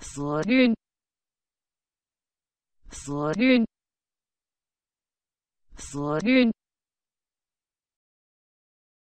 所运，所运，所运。